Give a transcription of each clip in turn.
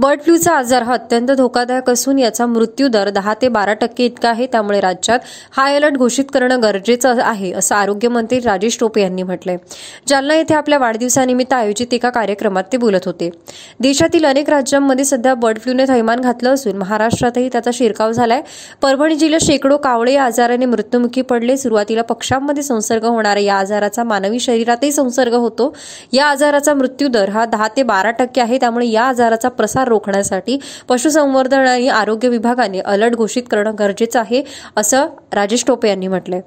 bird फ्लूचा आजार हा अत्यंत धोकादायक असून याचा दर दहा ते बारा टक्के इतका आहे त्यामुळे राज्यात हाय अलर्ट घोषित करणं गरजेचं आहे असं आरोग्यमंत्री राजेश टोपे यांनी म्हटलंय जालना येथे आपल्या वाढदिवसानिमित्त आयोजित एका कार्यक्रमात ते बोलत होते देशातील अनेक राज्यांमध्ये सध्या बर्ड फ्लूने थैमान घातलं असून महाराष्ट्रातही त्याचा शिरकाव झालाय परभणी जिल्ह्यात शेकडो कावळे या आजाराने मृत्युमुखी पडले सुरुवातीला पक्ष्यांमध्ये संसर्ग होणाऱ्या या आजाराचा मानवी शरीरातही संसर्ग होतो या आजाराचा दर हा दहा ते बारा टक्के आहे त्यामुळे या आजाराचा प्रसार प्रसार रोखण्यासाठी पशुसंवर्धन आणि आरोग्य विभागाने अलर्ट घोषित करणं गरजेचं आहे असं राजेश टोपे यांनी म्हटलंय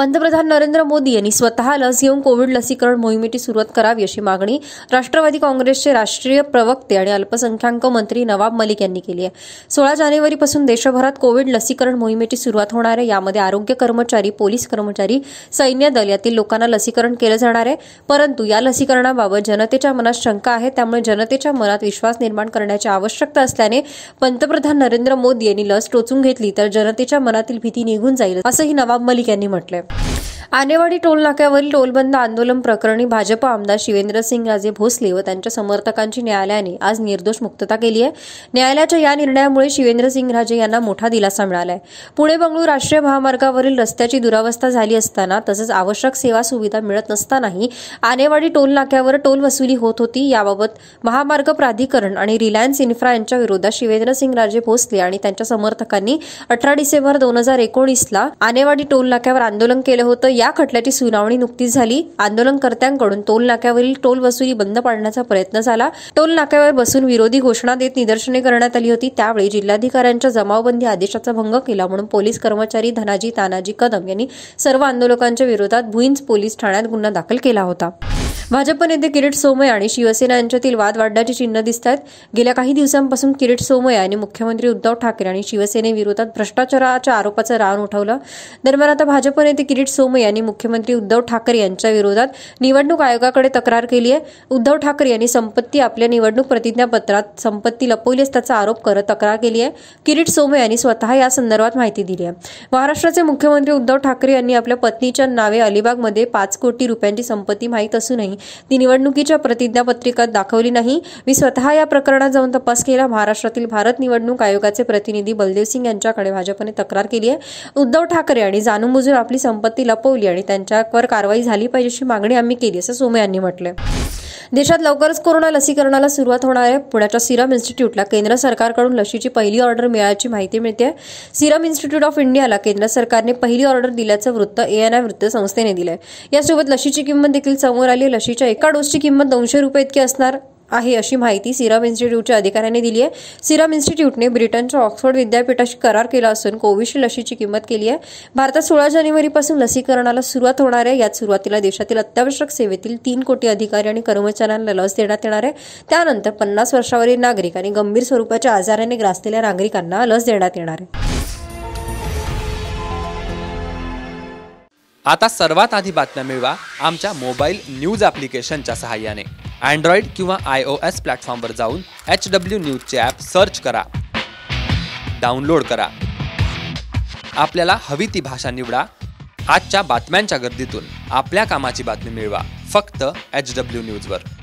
पंतप्रधान नरेंद्र मोदी यांनी स्वतः लस घेऊन कोविड लसीकरण मोहिमेची सुरुवात करावी अशी मागणी राष्ट्रवादी काँग्रेसचे राष्ट्रीय प्रवक्ते आणि अल्पसंख्याक मंत्री नवाब मलिक यांनी केली आहे सोळा जानेवारीपासून देशभरात कोविड लसीकरण मोहिमेची सुरुवात होणार आहे यामध्ये आरोग्य कर्मचारी पोलीस कर्मचारी सैन्य दल यातील लोकांना लसीकरण केलं जाणार आहे परंतु या लसीकरणाबाबत जनतेच्या मनात शंका आहे त्यामुळे जनतेच्या मनात विश्वास निर्माण करण्याची आवश्यकता असल्याने पंतप्रधान नरेंद्र मोदी यांनी लस टोचून घेतली तर जनतेच्या मनातील भीती निघून जाईल असंही नवाब मलिक यांनी म्हटलंय आनेवाडी टोल नाक्यावरील टोलबंद आंदोलन प्रकरणी भाजप आमदार शिवेंद्र सिंग राजे भोसले व त्यांच्या समर्थकांची न्यायालयाने आज निर्दोष मुक्तता केली आहे न्यायालयाच्या या निर्णयामुळे शिवेंद्र सिंग राजे यांना मोठा दिलासा मिळाला आहे पुणे बंगळूर राष्ट्रीय महामार्गावरील रस्त्याची दुरावस्था झाली असताना तसंच आवश्यक सेवा सुविधा मिळत नसतानाही आनेवाडी टोलनाक्यावर टोल वसुली होत होती याबाबत महामार्ग प्राधिकरण आणि रिलायन्स इन्फ्रा यांच्या विरोधात शिवेंद्र सिंग राजे भोसले आणि त्यांच्या समर्थकांनी अठरा डिसेंबर दोन हजार एकोणीसला आनेवाडी टोल नाक्यावर आंदोलन केलं होतं या खटल्याची सुनावणी नुकतीच झाली आंदोलनकर्त्यांकडून टोल नाक्यावरील टोल वसुली बंद पाडण्याचा प्रयत्न झाला टोल नाक्यावर बसून विरोधी घोषणा देत निदर्शने करण्यात आली होती त्यावेळी जिल्हाधिकाऱ्यांच्या जमावबंदी आदेशाचा भंग केला म्हणून पोलीस कर्मचारी धनाजी तानाजी कदम यांनी सर्व आंदोलकांच्या विरोधात भुईंज पोलीस ठाण्यात गुन्हा दाखल केला होता भाजप नेते किरीट सोमय आणि शिवसेना यांच्यातील वाद वाढण्याची चिन्ह दिसत आहेत गेल्या काही दिवसांपासून किरीट सोमय यांनी मुख्यमंत्री उद्धव ठाकरे आणि शिवसेनेविरोधात भ्रष्टाचाराच्या आरोपाचं रान उठवलं दरम्यान आता भाजप नेते किरीट सोमय यांनी मुख्यमंत्री उद्धव ठाकरे यांच्या विरोधात निवडणूक आयोगाकडे तक्रार केली आहे उद्धव ठाकरे यांनी संपत्ती आपल्या निवडणूक प्रतिज्ञापत्रात संपत्ती लपवली त्याचा आरोप करत तक्रार केली आहे किरीट सोमय यांनी स्वतः या संदर्भात माहिती दिली आहे महाराष्ट्राचे मुख्यमंत्री उद्धव ठाकरे यांनी आपल्या पत्नीच्या नावे अलिबागमध्ये पाच कोटी रुपयांची संपत्ती माहीत असूनही ती निवडणुकीच्या प्रतिज्ञापत्रिकात दाखवली नाही मी स्वतः या प्रकरणात जाऊन तपास केला महाराष्ट्रातील भारत निवडणूक आयोगाचे प्रतिनिधी बलदेव सिंग यांच्याकडे भाजपने तक्रार केली आहे उद्धव ठाकरे आणि जाणून आपली संपत्ती लपवली आणि त्यांच्यावर कारवाई झाली पाहिजे अशी मागणी आम्ही केली असं सोमे यांनी म्हटलं देशात लवकरच कोरोना लसीकरणाला सुरुवात होणार आहे पुण्याच्या सिरम इन्स्टिट्यूटला केंद्र सरकारकडून लशीची पहिली ऑर्डर मिळाल्याची माहिती मिळते सिरम इन्स्टिट्यूट ऑफ इंडियाला केंद्र सरकारने पहिली ऑर्डर दिल्याचं वृत्त एएनआय वृत्तसंस्थेने दिलं आहे यासोबत लशीची किंमत देखील समोर आली लशीच्या एका डोसची किंमत दोनशे रुपये इतकी असणार आहे अशी माहिती सिरम इन्स्टिट्यूटच्या अधिकाऱ्यांनी दिली आहे सिरम इन्स्टिट्यूटने ब्रिटनच्या ऑक्सफर्ड विद्यापीठाशी करार केला असून कोविशिल्ड लशीची किंमत केली आहे भारतात सोळा जानेवारीपासून लसीकरणाला सुरुवात होणार आहे यात सुरुवातीला देशातील अत्यावश्यक सेवेतील तीन कोटी अधिकारी आणि कर्मचाऱ्यांना लस देण्यात येणार आहे त्यानंतर पन्नास वर्षावरील नागरिक आणि गंभीर स्वरूपाच्या आजाराने ग्रासलेल्या नागरिकांना लस देण्यात येणार आहे आता सर्वात आधी बातम्या मिळवा आमच्या मोबाईल न्यूज ॲप्लिकेशनच्या सहाय्याने अँड्रॉइड किंवा आय ओ एस प्लॅटफॉर्मवर जाऊन एच डब्ल्यू न्यूजचे ॲप सर्च करा डाउनलोड करा आपल्याला हवी ती भाषा निवडा आजच्या बातम्यांच्या गर्दीतून आपल्या कामाची बातमी मिळवा फक्त एच डब्ल्यू न्यूजवर